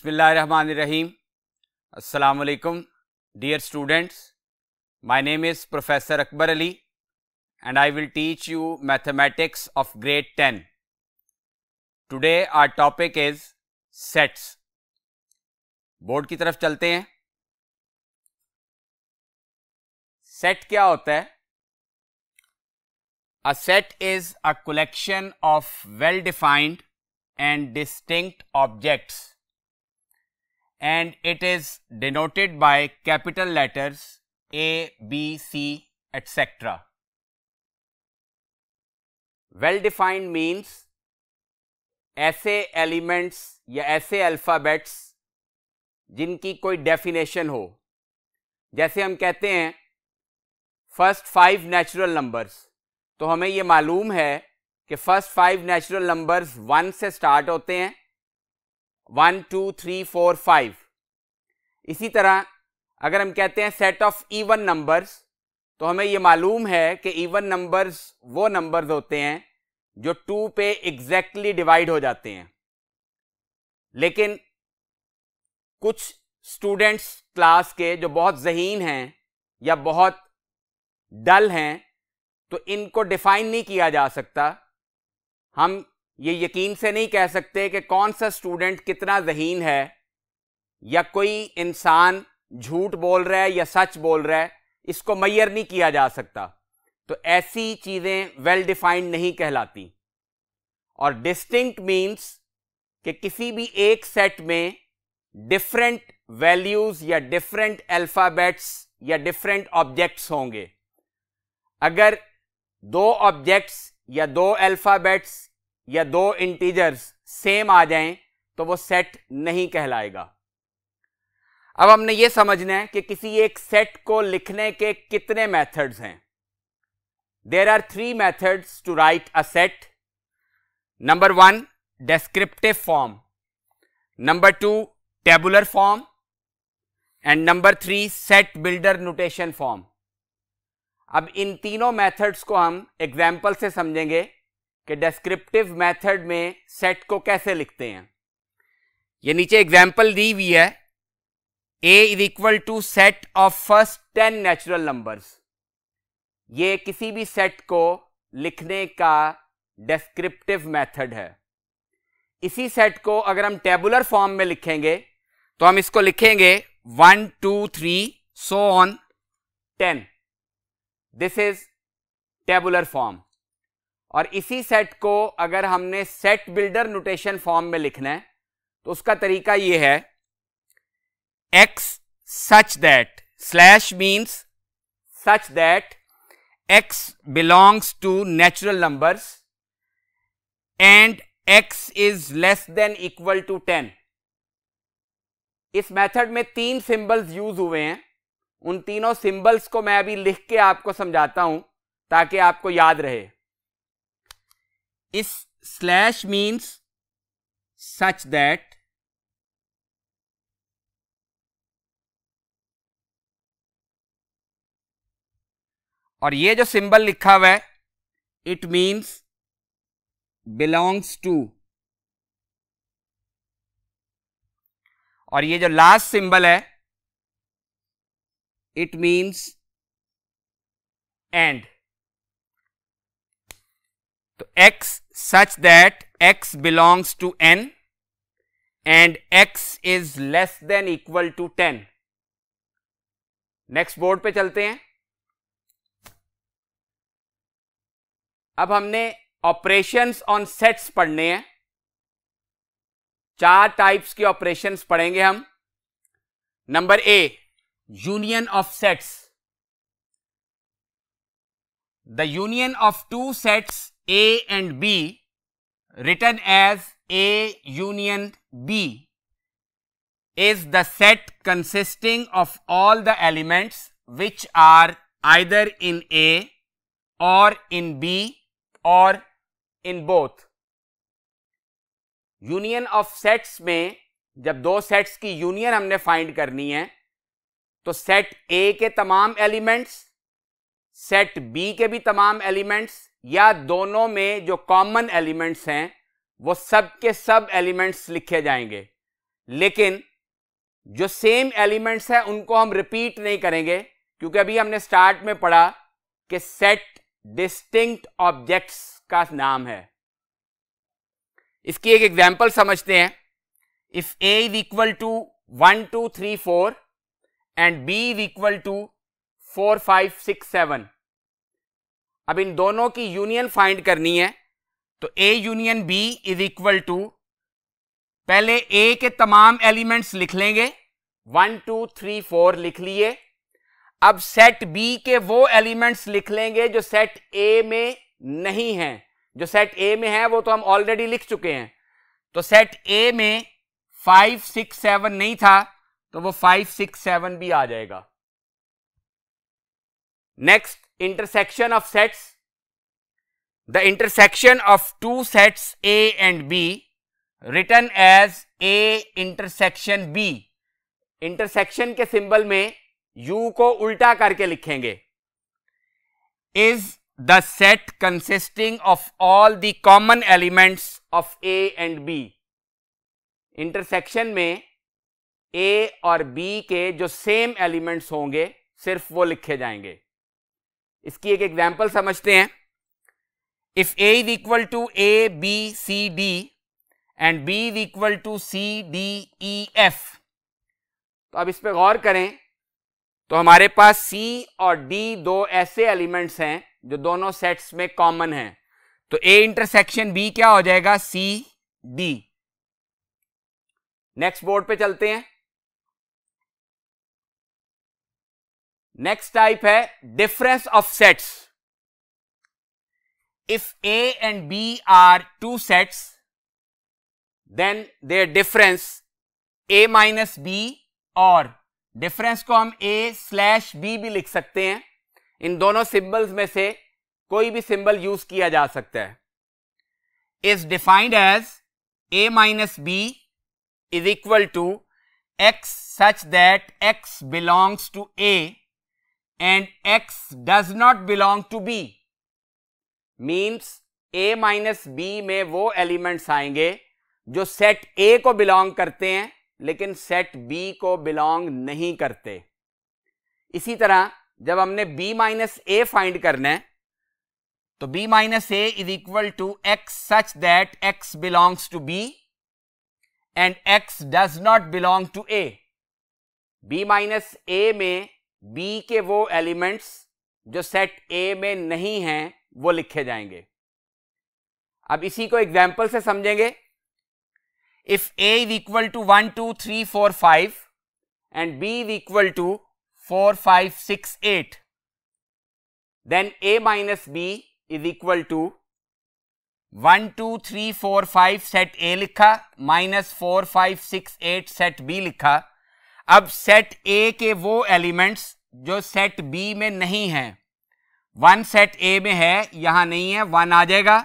बसमान रहीम अलकुम dear students my name is professor Akbar Ali and I will teach you mathematics of grade ten today our topic is sets board की तरफ चलते हैं set क्या होता है a set is a collection of well defined and distinct objects and it is denoted by capital letters A, B, C, etc. Well defined means ऐसे elements या ऐसे अल्फ़ाबेट्स जिनकी कोई डेफिनेशन हो जैसे हम कहते हैं फर्स्ट फाइव नेचुरल नंबर्स तो हमें ये मालूम है कि first five natural numbers one से स्टार्ट होते हैं one two three four five इसी तरह अगर हम कहते हैं सेट ऑफ इवन नंबर्स तो हमें ये मालूम है कि इवन नंबर्स वो नंबर्स होते हैं जो टू पे एग्जैक्टली exactly डिवाइड हो जाते हैं लेकिन कुछ स्टूडेंट्स क्लास के जो बहुत जहीन हैं या बहुत डल हैं तो इनको डिफाइन नहीं किया जा सकता हम ये यकीन से नहीं कह सकते कि कौन सा स्टूडेंट कितना जहीन है या कोई इंसान झूठ बोल रहा है या सच बोल रहा है इसको मैयर नहीं किया जा सकता तो ऐसी चीज़ें वेल डिफाइंड नहीं कहलाती और डिस्टिंक्ट मीन्स कि किसी भी एक सेट में डिफरेंट वैल्यूज़ या डिफरेंट अल्फ़ाबेट्स या डिफरेंट ऑब्जेक्ट्स होंगे अगर दो ऑब्जेक्ट्स या दो अल्फ़ाबेट्स या दो इंटीजर्स सेम आ जाएं तो वो सेट नहीं कहलाएगा अब हमने ये समझना है कि किसी एक सेट को लिखने के कितने मेथड्स हैं there are three methods to write a set number one descriptive form number two tabular form and number three set builder notation form अब इन तीनों मेथड्स को हम एग्जाम्पल से समझेंगे कि डेस्क्रिप्टिव मेथड में सेट को कैसे लिखते हैं ये नीचे एग्जाम्पल दी हुई है A is equal to set of first ten natural numbers ये किसी भी सेट को लिखने का डेस्क्रिप्टिव मेथड है इसी सेट को अगर हम टेबुलर फॉर्म में लिखेंगे तो हम इसको लिखेंगे one two three so on ten this is tabular form और इसी सेट को अगर हमने सेट बिल्डर नोटेशन फॉर्म में लिखना है तो उसका तरीका यह है x such that slash means such that x belongs to natural numbers and x is less than equal to ten इस मेथड में तीन सिंबल्स यूज हुए हैं उन तीनों सिंबल्स को मैं अभी लिख के आपको समझाता हूं ताकि आपको याद रहे इस स्लैश मीन्स सच दैट और ये जो सिंबल लिखा हुआ है इट मीन्स बिलोंग्स टू और ये जो लास्ट सिंबल है इट मीन्स एंड तो x such that x belongs to n and x is less than equal to 10 next board पे चलते हैं अब हमने ऑपरेशंस ऑन सेट्स पढ़ने हैं चार टाइप्स के ऑपरेशंस पढ़ेंगे हम number A union of sets the union of two sets A and B written as A union B is the set consisting of all the elements which are either in A or in B or in both. union of sets में जब दो sets की union हमने find करनी है तो set a के तमाम elements set b के भी तमाम elements या दोनों में जो कॉमन एलिमेंट्स हैं वो सब के सब एलिमेंट्स लिखे जाएंगे लेकिन जो सेम एलिमेंट्स हैं उनको हम रिपीट नहीं करेंगे क्योंकि अभी हमने स्टार्ट में पढ़ा कि सेट डिस्टिंक्ट ऑब्जेक्ट्स का नाम है इसकी एक एग्जांपल समझते हैं if A is equal to one two three four and B is equal to four five six seven अब इन दोनों की यूनियन फाइंड करनी है तो A union B is equal to पहले ए के तमाम एलिमेंट्स लिख लेंगे वन टू थ्री फोर लिख लिए अब सेट बी के वो एलिमेंट्स लिख लेंगे जो सेट ए में नहीं है जो सेट ए में है वो तो हम ऑलरेडी लिख चुके हैं तो सेट ए में फाइव सिक्स सेवन नहीं था तो वो फाइव सिक्स सेवन भी आ जाएगा next intersection of sets, the intersection of two sets A and B written as A intersection B. Intersection के सिंबल में U को उल्टा करके लिखेंगे is the set consisting of all the common elements of A and B. Intersection में A और B के जो सेम एलिमेंट्स होंगे सिर्फ वो लिखे जाएंगे इसकी एक एग्जाम्पल समझते हैं if A is equal to A B C D and B is equal to C D E F तो अब इस पर गौर करें तो हमारे पास सी और डी दो ऐसे एलिमेंट्स हैं जो दोनों सेट्स में कॉमन हैं तो ए इंटरसेक्शन बी क्या हो जाएगा सी डी नेक्स्ट बोर्ड पे चलते हैं नेक्स्ट टाइप है difference of sets if A and B are two sets then their difference A minus B और डिफरेंस को हम ए स्लैश बी भी लिख सकते हैं इन दोनों सिंबल्स में से कोई भी सिंबल यूज किया जा सकता है is defined as A minus B is equal to x such that x belongs to A and x does not belong to b means a minus B में वो एलिमेंट्स आएंगे जो सेट ए को belong करते हैं लेकिन सेट बी को belong नहीं करते इसी तरह जब हमने b माइनस ए फाइंड करना है तो b minus A is equal to x such that x belongs to b and x does not belong to a b minus A में बी के वो एलिमेंट्स जो सेट ए में नहीं हैं वो लिखे जाएंगे अब इसी को एग्जाम्पल से समझेंगे if A is equal to one two three four five and B is equal to four five six eight then A minus B is equal to one two three four five set A लिखा minus four five six eight set B लिखा अब set ए के वो elements जो set B में नहीं है one set ए में है यहां नहीं है वन आ जाएगा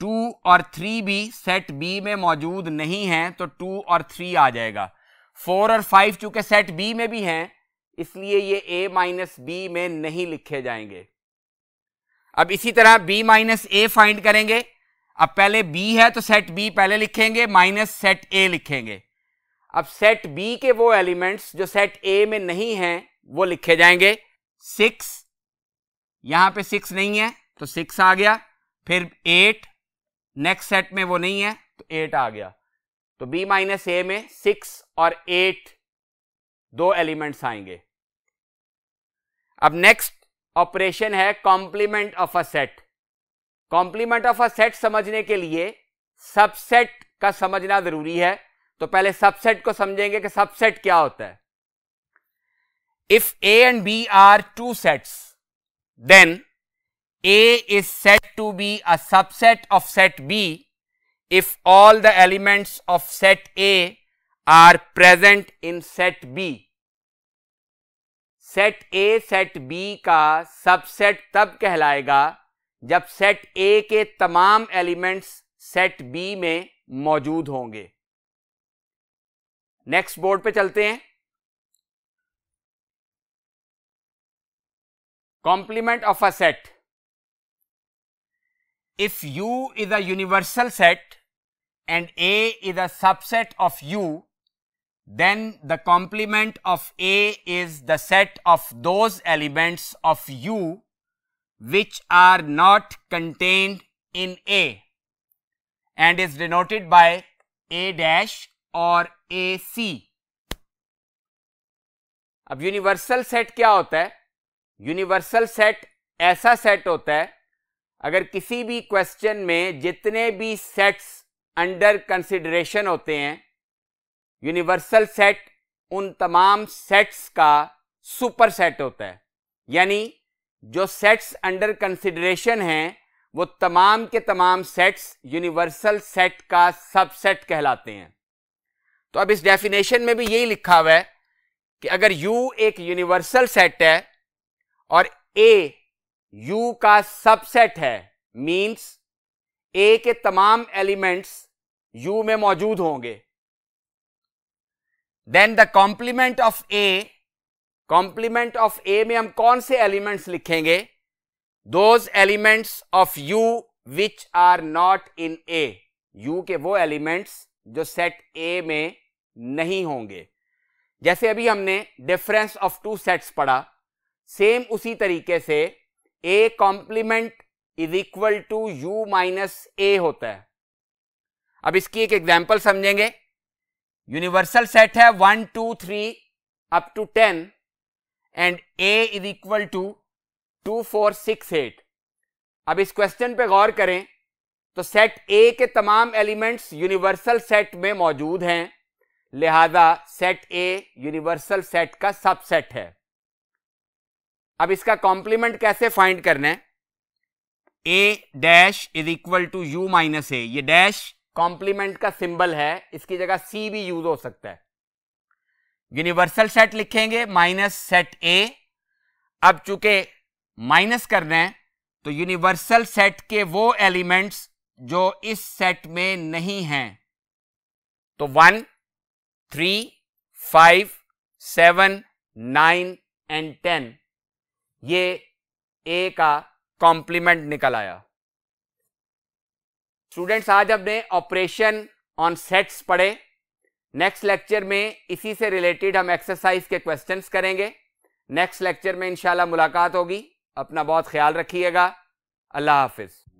टू और थ्री भी सेट बी में मौजूद नहीं है तो टू और थ्री आ जाएगा फोर और फाइव चूंकि सेट बी में भी हैं इसलिए ये ए माइनस बी में नहीं लिखे जाएंगे अब इसी तरह बी माइनस ए फाइंड करेंगे अब पहले बी है तो सेट बी पहले लिखेंगे माइनस सेट ए लिखेंगे अब सेट बी के वो एलिमेंट्स जो सेट ए में नहीं है वो लिखे जाएंगे सिक्स यहां पे सिक्स नहीं है तो सिक्स आ गया फिर एट नेक्स्ट सेट में वो नहीं है तो एट आ गया तो बी माइनस ए में सिक्स और एट दो एलिमेंट्स आएंगे अब नेक्स्ट ऑपरेशन है complement of a set complement of a set समझने के लिए सबसेट का समझना जरूरी है तो पहले सबसेट को समझेंगे कि सबसेट क्या होता है if A and B are two sets then A is said to be a subset of set B if all the elements of set A are present in set B set A set B का subset तब कहलाएगा जब set ए के तमाम elements set B में मौजूद होंगे next board पे चलते हैं complement of a set if U is a universal set and A is a subset of U then the complement of A is the set of those elements of U which are not contained in A and is denoted by A dash और A सी अब universal set क्या होता है universal set ऐसा set होता है अगर किसी भी क्वेश्चन में जितने भी सेट्स अंडर कंसिडरेशन होते हैं यूनिवर्सल सेट उन तमाम सेट्स का सुपर सेट होता है यानी जो सेट्स अंडर कंसिडरेशन हैं वो तमाम के तमाम सेट्स यूनिवर्सल सेट का सबसेट कहलाते हैं तो अब इस डेफिनेशन में भी यही लिखा हुआ है कि अगर U एक यूनिवर्सल सेट है और A U का सबसेट है मींस A के तमाम एलिमेंट्स U में मौजूद होंगे then the complement of A complement of A में हम कौन से एलिमेंट्स लिखेंगे those elements of U which are not in A U के वो एलिमेंट्स जो सेट ए में नहीं होंगे जैसे अभी हमने डिफरेंस ऑफ टू सेट्स पढ़ा सेम उसी तरीके से A complement is equal to U minus A होता है अब इसकी एक एग्जाम्पल समझेंगे यूनिवर्सल सेट है one two three up to ten and A is equal to two four six eight अब इस क्वेश्चन पे गौर करें तो सेट ए के तमाम एलिमेंट्स यूनिवर्सल सेट में मौजूद हैं लिहाजा सेट ए यूनिवर्सल सेट का सबसेट है अब इसका कॉम्प्लीमेंट कैसे फाइंड करना है A dash is equal to U minus A ये डैश कॉम्प्लीमेंट का सिंबल है इसकी जगह सी भी यूज हो सकता है यूनिवर्सल सेट लिखेंगे माइनस सेट ए अब चूंकि माइनस करना है तो यूनिवर्सल सेट के वो एलिमेंट्स जो इस सेट में नहीं हैं तो one three five seven nine and ten ये ए का कॉम्प्लीमेंट निकल आया स्टूडेंट्स आज हमने ऑपरेशन ऑन सेट्स पढ़े नेक्स्ट लेक्चर में इसी से रिलेटेड हम एक्सरसाइज के क्वेश्चंस करेंगे नेक्स्ट लेक्चर में इंशाल्लाह मुलाकात होगी अपना बहुत ख्याल रखिएगा अल्लाह हाफिज़